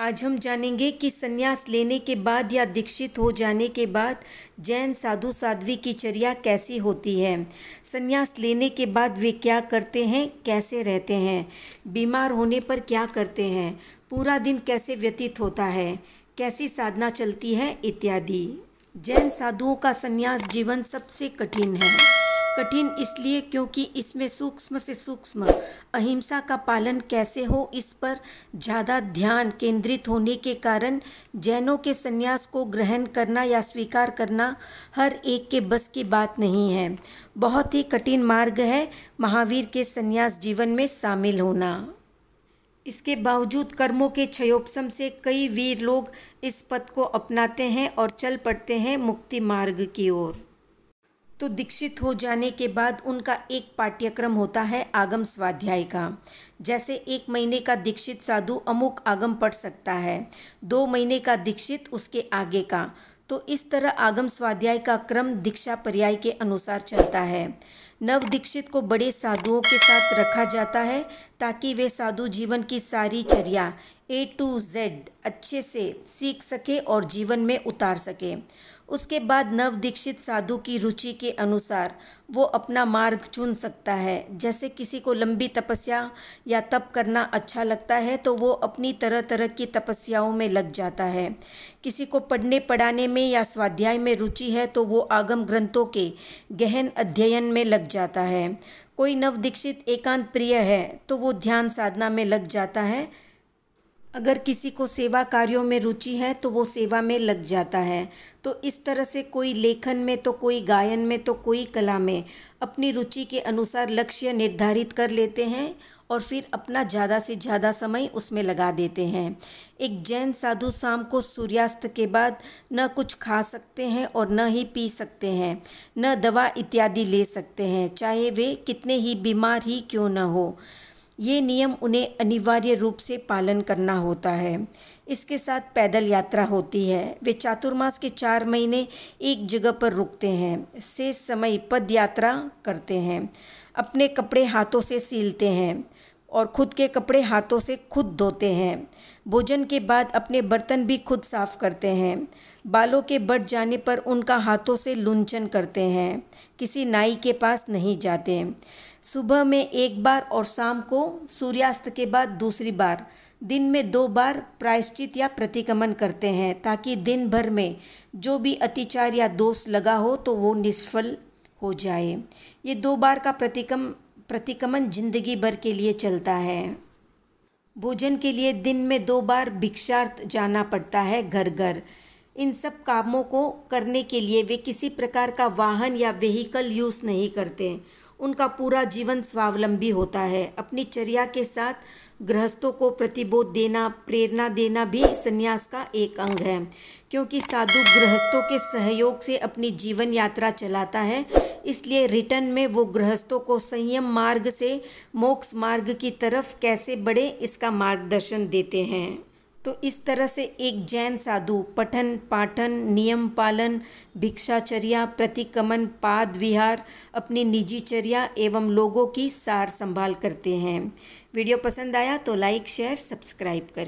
आज हम जानेंगे कि संन्यास लेने के बाद या दीक्षित हो जाने के बाद जैन साधु साध्वी की चर्या कैसी होती है संन्यास लेने के बाद वे क्या करते हैं कैसे रहते हैं बीमार होने पर क्या करते हैं पूरा दिन कैसे व्यतीत होता है कैसी साधना चलती है इत्यादि जैन साधुओं का संन्यास जीवन सबसे कठिन है कठिन इसलिए क्योंकि इसमें सूक्ष्म से सूक्ष्म अहिंसा का पालन कैसे हो इस पर ज़्यादा ध्यान केंद्रित होने के कारण जैनों के संन्यास को ग्रहण करना या स्वीकार करना हर एक के बस की बात नहीं है बहुत ही कठिन मार्ग है महावीर के संन्यास जीवन में शामिल होना इसके बावजूद कर्मों के क्षयोपसम से कई वीर लोग इस पद को अपनाते हैं और चल पड़ते हैं मुक्ति मार्ग की ओर तो दीक्षित हो जाने के बाद उनका एक पाठ्यक्रम होता है आगम स्वाध्याय का जैसे एक महीने का दीक्षित साधु अमुक आगम पढ़ सकता है दो महीने का दीक्षित उसके आगे का तो इस तरह आगम स्वाध्याय का क्रम दीक्षा पर्याय के अनुसार चलता है नव दीक्षित को बड़े साधुओं के साथ रखा जाता है ताकि वे साधु जीवन की सारी चर्या ए टू जेड अच्छे से सीख सके और जीवन में उतार सके उसके बाद नव दीक्षित साधु की रुचि के अनुसार वो अपना मार्ग चुन सकता है जैसे किसी को लंबी तपस्या या तप करना अच्छा लगता है तो वो अपनी तरह तरह की तपस्याओं में लग जाता है किसी को पढ़ने पढ़ाने में या स्वाध्याय में रुचि है तो वो आगम ग्रंथों के गहन अध्ययन में लग जाता है कोई नव दीक्षित एकांत प्रिय है तो वो ध्यान साधना में लग जाता है अगर किसी को सेवा कार्यों में रुचि है तो वो सेवा में लग जाता है तो इस तरह से कोई लेखन में तो कोई गायन में तो कोई कला में अपनी रुचि के अनुसार लक्ष्य निर्धारित कर लेते हैं और फिर अपना ज़्यादा से ज़्यादा समय उसमें लगा देते हैं एक जैन साधु शाम को सूर्यास्त के बाद न कुछ खा सकते हैं और न ही पी सकते हैं न दवा इत्यादि ले सकते हैं चाहे वे कितने ही बीमार ही क्यों न हो ये नियम उन्हें अनिवार्य रूप से पालन करना होता है इसके साथ पैदल यात्रा होती है वे चातुर्मास के चार महीने एक जगह पर रुकते हैं से समय पद यात्रा करते हैं अपने कपड़े हाथों से सीलते हैं और खुद के कपड़े हाथों से खुद धोते हैं भोजन के बाद अपने बर्तन भी खुद साफ करते हैं बालों के बढ़ जाने पर उनका हाथों से लुंचन करते हैं किसी नाई के पास नहीं जाते सुबह में एक बार और शाम को सूर्यास्त के बाद दूसरी बार दिन में दो बार प्रायश्चित या प्रतिक्रमण करते हैं ताकि दिन भर में जो भी अतिचार या दोष लगा हो तो वो निष्फल हो जाए ये दो बार का प्रतिकम प्रतिक्रमण जिंदगी भर के लिए चलता है भोजन के लिए दिन में दो बार भिक्षार्थ जाना पड़ता है घर घर इन सब कामों को करने के लिए वे किसी प्रकार का वाहन या व्हीकल यूज़ नहीं करते उनका पूरा जीवन स्वावलंबी होता है अपनी चर्या के साथ गृहस्थों को प्रतिबोध देना प्रेरणा देना भी संन्यास का एक अंग है क्योंकि साधु गृहस्थों के सहयोग से अपनी जीवन यात्रा चलाता है इसलिए रिटर्न में वो गृहस्थों को संयम मार्ग से मोक्ष मार्ग की तरफ कैसे बढ़े इसका मार्गदर्शन देते हैं तो इस तरह से एक जैन साधु पठन पाठन नियम पालन भिक्षाचर्या प्रतिकमन पाद विहार अपनी निजी चर्या एवं लोगों की सार संभाल करते हैं वीडियो पसंद आया तो लाइक शेयर सब्सक्राइब करें